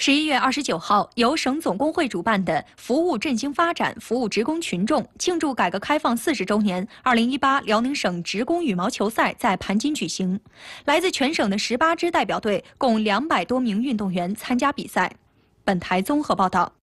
十一月二十九号，由省总工会主办的“服务振兴发展，服务职工群众”庆祝改革开放四十周年二零一八辽宁省职工羽毛球赛在盘锦举行。来自全省的十八支代表队，共两百多名运动员参加比赛。本台综合报道。